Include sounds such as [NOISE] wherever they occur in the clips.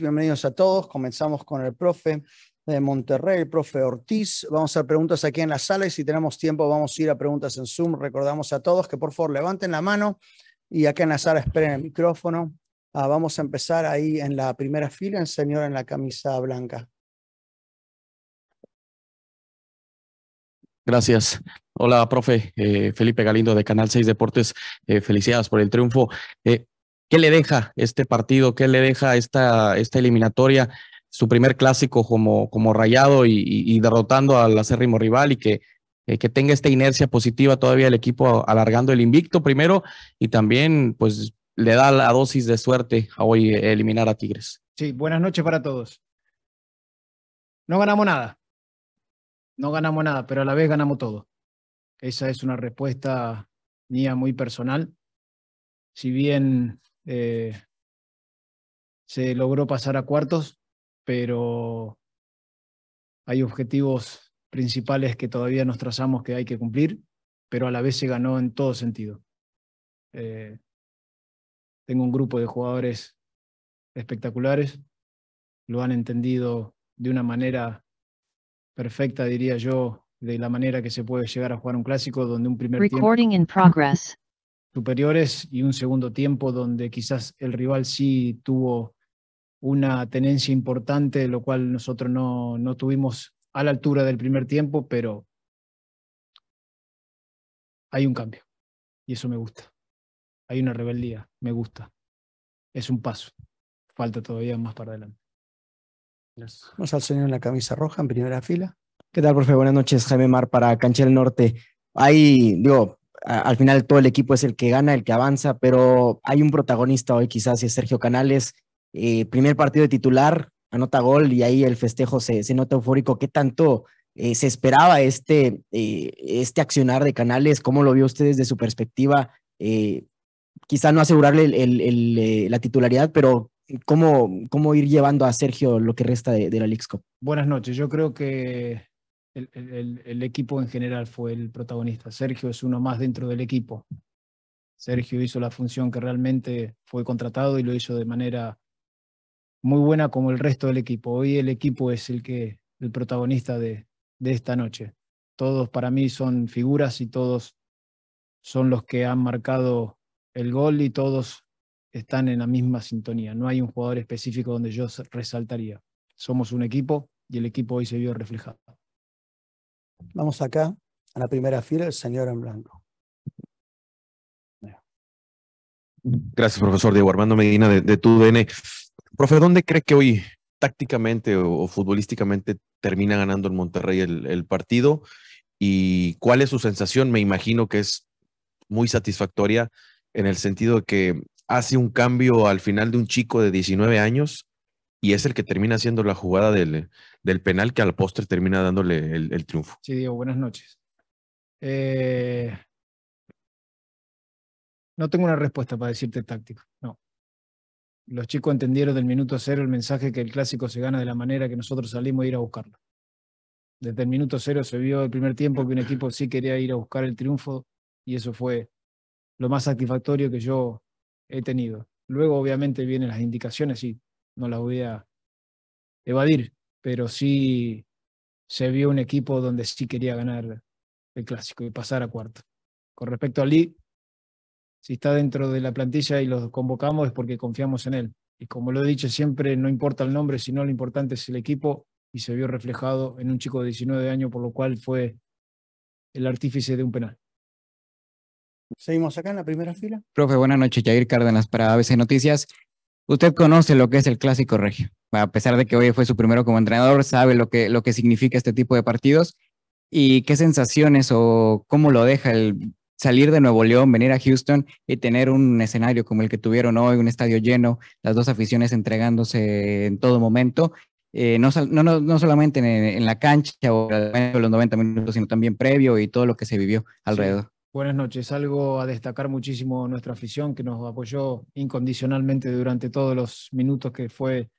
bienvenidos a todos. Comenzamos con el profe de Monterrey, el profe Ortiz. Vamos a hacer preguntas aquí en la sala y si tenemos tiempo vamos a ir a preguntas en Zoom. Recordamos a todos que por favor levanten la mano y aquí en la sala esperen el micrófono. Ah, vamos a empezar ahí en la primera fila, el señor en la camisa blanca. Gracias. Hola, profe eh, Felipe Galindo de Canal 6 Deportes. Eh, felicidades por el triunfo. Eh, ¿Qué le deja este partido? ¿Qué le deja esta, esta eliminatoria? Su primer clásico como, como rayado y, derrotando al acérrimo rival y que, eh, que tenga esta inercia positiva todavía el equipo alargando el invicto primero y también pues le da la dosis de suerte a hoy eliminar a Tigres. Sí, buenas noches para todos. No ganamos nada. No ganamos nada, pero a la vez ganamos todo. Esa es una respuesta mía muy personal. Si bien eh, se logró pasar a cuartos, pero hay objetivos principales que todavía nos trazamos que hay que cumplir, pero a la vez se ganó en todo sentido. Eh, tengo un grupo de jugadores espectaculares, lo han entendido de una manera perfecta, diría yo, de la manera que se puede llegar a jugar un clásico donde un primer superiores y un segundo tiempo donde quizás el rival sí tuvo una tenencia importante, lo cual nosotros no, no tuvimos a la altura del primer tiempo, pero hay un cambio y eso me gusta. Hay una rebeldía, me gusta. Es un paso. Falta todavía más para adelante. Vamos al señor en la camisa roja, en primera fila. ¿Qué tal, profe? Buenas noches, Jaime Mar para Canchel Norte. Ahí, digo, al final todo el equipo es el que gana, el que avanza, pero hay un protagonista hoy quizás y es Sergio Canales, eh, primer partido de titular, anota gol y ahí el festejo se, se nota eufórico. ¿Qué tanto eh, se esperaba este, eh, este accionar de Canales? ¿Cómo lo vio usted desde su perspectiva? quizá no asegurarle la titularidad, pero ¿cómo, ¿cómo ir llevando a Sergio lo que resta de, de la Lixco? Buenas noches, yo creo que el, equipo en general fue el protagonista. Sergio es uno más dentro del equipo. Sergio hizo la función que realmente fue contratado y lo hizo de manera muy buena como el resto del equipo. Hoy el equipo es el que el protagonista de, de esta noche. Todos para mí son figuras y todos son los que han marcado el gol y todos están en la misma sintonía. No hay un jugador específico donde yo resaltaría. Somos un equipo y el equipo hoy se vio reflejado. Vamos acá, a la primera fila, el señor en blanco. Gracias, profesor Diego Armando Medina de, de TUDN. Profe, ¿dónde cree que hoy tácticamente o, futbolísticamente termina ganando el Monterrey el, el, partido? ¿Y cuál es su sensación? Me imagino que es muy satisfactoria en el sentido de que hace un cambio al final de un chico de 19 años y es el que termina haciendo la jugada del, del penal que al postre termina dándole el, triunfo. Sí, Diego, buenas noches. Eh, no tengo una respuesta para decirte táctico, no. Los chicos entendieron del minuto cero el mensaje que el clásico se gana de la manera que nosotros salimos a ir a buscarlo. Desde el minuto cero se vio el primer tiempo que un equipo sí quería ir a buscar el triunfo y eso fue lo más satisfactorio que yo he tenido. Luego obviamente vienen las indicaciones y no las voy a evadir, pero sí se vio un equipo donde sí quería ganar el clásico y pasar a cuarto. Con respecto a Lee, si está dentro de la plantilla y los convocamos es porque confiamos en él. Y como lo he dicho siempre, no importa el nombre, sino lo importante es el equipo y se vio reflejado en un chico de 19 años, por lo cual fue el artífice de un penal. Seguimos acá en la primera fila. Profe, buenas noches. Jair Cárdenas para ABC Noticias. Usted conoce lo que es el clásico regio. A pesar de que hoy fue su primero como entrenador, sabe lo que, lo que significa este tipo de partidos y qué sensaciones o cómo lo deja el salir de Nuevo León, venir a Houston y tener un escenario como el que tuvieron hoy, un estadio lleno, las dos aficiones entregándose en todo momento, eh, no, no, solamente en, en, la cancha o en los 90 minutos, sino también previo y todo lo que se vivió alrededor. Buenas noches. Algo a destacar muchísimo nuestra afición que nos apoyó incondicionalmente durante todos los minutos que fue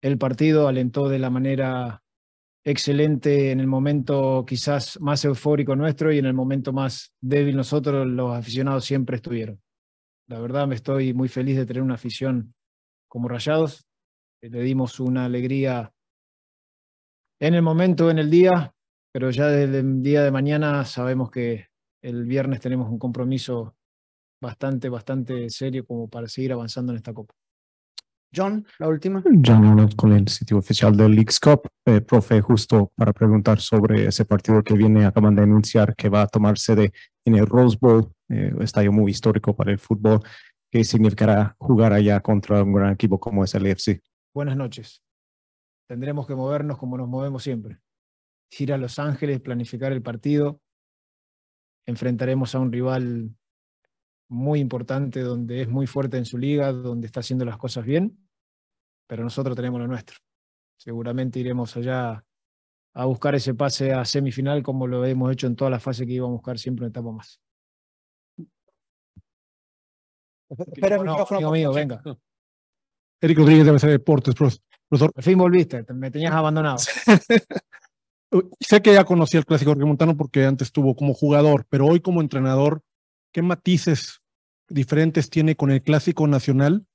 el partido, alentó de la manera excelente en el momento quizás más eufórico nuestro y en el momento más débil nosotros los aficionados siempre estuvieron. La verdad me estoy muy feliz de tener una afición como Rayados. Eh, le dimos una alegría en el momento, en el día, pero ya desde el día de mañana sabemos que el viernes tenemos un compromiso bastante, bastante serio como para seguir avanzando en esta Copa. John, la última. John con el sitio oficial del Leagues Cup. Eh, profe, justo para preguntar sobre ese partido que viene, acaban de anunciar que va a tomar sede en el Rose Bowl, eh, estadio muy histórico para el fútbol. ¿Qué significará jugar allá contra un gran equipo como es el EFC? Buenas noches. Tendremos que movernos como nos movemos siempre. Ir a Los Ángeles, planificar el partido, enfrentaremos a un rival muy importante, donde es muy fuerte en su liga, donde está haciendo las cosas bien, pero nosotros tenemos lo nuestro. Seguramente iremos allá a buscar ese pase a semifinal como lo hemos hecho en todas las fases que íbamos a buscar siempre una etapa más. Espera Amigo venga. Eric Rodríguez de Deportes, profesor. Por fin volviste, me tenías abandonado. [LAUGHS] Uh, sé que ya conocí el clásico Montano porque antes estuvo como jugador, pero hoy como entrenador, ¿qué matices diferentes tiene con el clásico nacional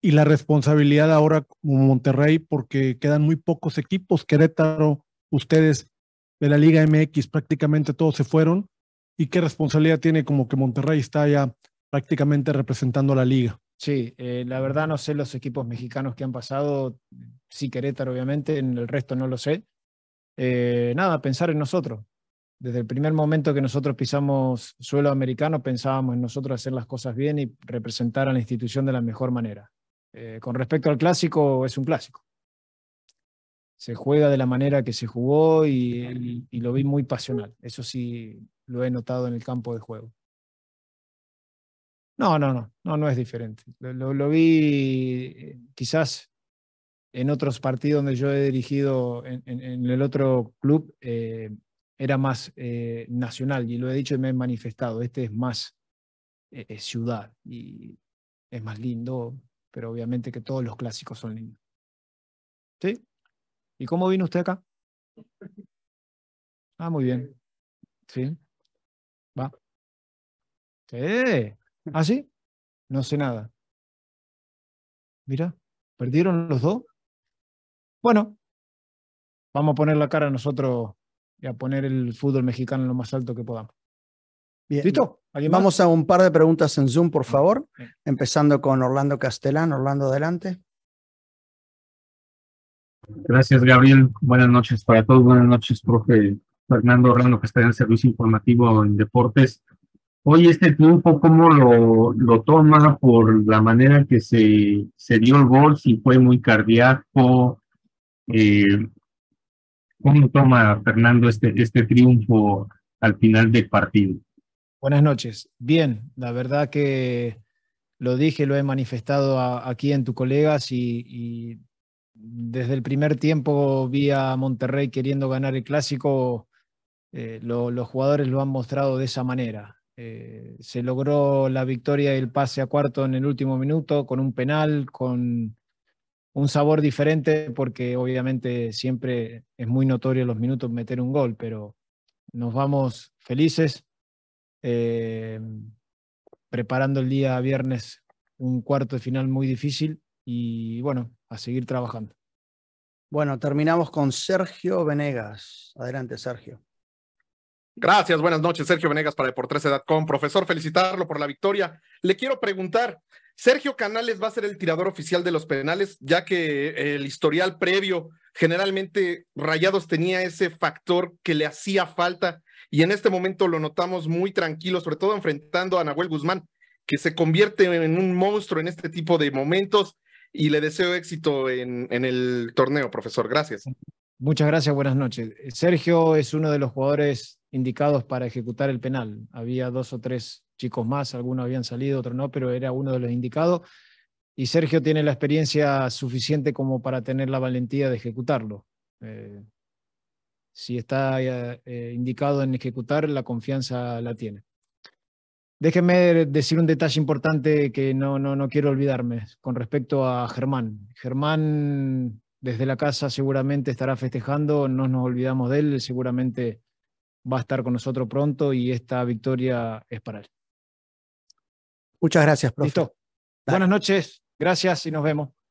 y la responsabilidad ahora como Monterrey porque quedan muy pocos equipos, Querétaro, ustedes de la Liga MX prácticamente todos se fueron y qué responsabilidad tiene como que Monterrey está ya prácticamente representando a la liga. Sí, eh, la verdad no sé los equipos mexicanos que han pasado, sí Querétaro obviamente, en el resto no lo sé, eh, nada, pensar en nosotros. Desde el primer momento que nosotros pisamos suelo americano, pensábamos en nosotros hacer las cosas bien y representar a la institución de la mejor manera. Eh, con respecto al clásico, es un clásico. Se juega de la manera que se jugó y, lo vi muy pasional. Eso sí lo he notado en el campo de juego. No, no, no, no, no es diferente. lo vi eh, quizás en otros partidos donde yo he dirigido en, el otro club, eh, era más eh, nacional y lo he dicho y me he manifestado. Este es más eh, ciudad y es más lindo, pero obviamente que todos los clásicos son lindos. ¿Sí? ¿Y cómo vino usted acá? Ah, muy bien. Sí. Va. Sí. ¿Ah, sí? No sé nada. Mira, perdieron los dos. Bueno, vamos a poner la cara a nosotros y a poner el fútbol mexicano en lo más alto que podamos. Bien. ¿Listo? Vamos a un par de preguntas en Zoom, por favor. Empezando con Orlando Castellán. Orlando, adelante. Gracias, Gabriel. Buenas noches para todos. Buenas noches, profe Fernando Orlando en Servicio Informativo en Deportes. Hoy este tiempo, ¿cómo lo, lo, toma por la manera que se, se dio el gol? Si fue muy cardíaco, ¿Cómo toma Fernando este, este triunfo al final del partido? Buenas noches. Bien, la verdad que lo dije, lo he manifestado aquí en tu colegas y, desde el primer tiempo vi a Monterrey queriendo ganar el clásico. Eh, los jugadores lo han mostrado de esa manera. Eh, se logró la victoria y el pase a cuarto en el último minuto con un penal, con un sabor diferente porque obviamente siempre es muy notorio los minutos meter un gol, pero nos vamos felices eh, preparando el día viernes un cuarto de final muy difícil y bueno, a seguir trabajando. Bueno, terminamos con Sergio Venegas. Adelante, Sergio. Gracias, buenas noches, Sergio Venegas para Deportes con Profesor, felicitarlo por la victoria. Le quiero preguntar, Sergio Canales va a ser el tirador oficial de los penales, ya que el historial previo generalmente Rayados tenía ese factor que le hacía falta y en este momento lo notamos muy tranquilo, sobre todo enfrentando a Nahuel Guzmán, que se convierte en un monstruo en este tipo de momentos y le deseo éxito en, en el torneo, profesor. Gracias. Muchas gracias, buenas noches. Sergio es uno de los jugadores indicados para ejecutar el penal. Había dos o tres chicos más, algunos habían salido, otros no, pero era uno de los indicados. Y Sergio tiene la experiencia suficiente como para tener la valentía de ejecutarlo. Eh, si está eh, indicado en ejecutar, la confianza la tiene. Déjenme decir un detalle importante que no, no quiero olvidarme con respecto a Germán. Germán desde la casa seguramente estará festejando, no nos olvidamos de él, seguramente va a estar con nosotros pronto y esta victoria es para él. Muchas gracias, profe. Listo. Buenas noches, gracias y nos vemos.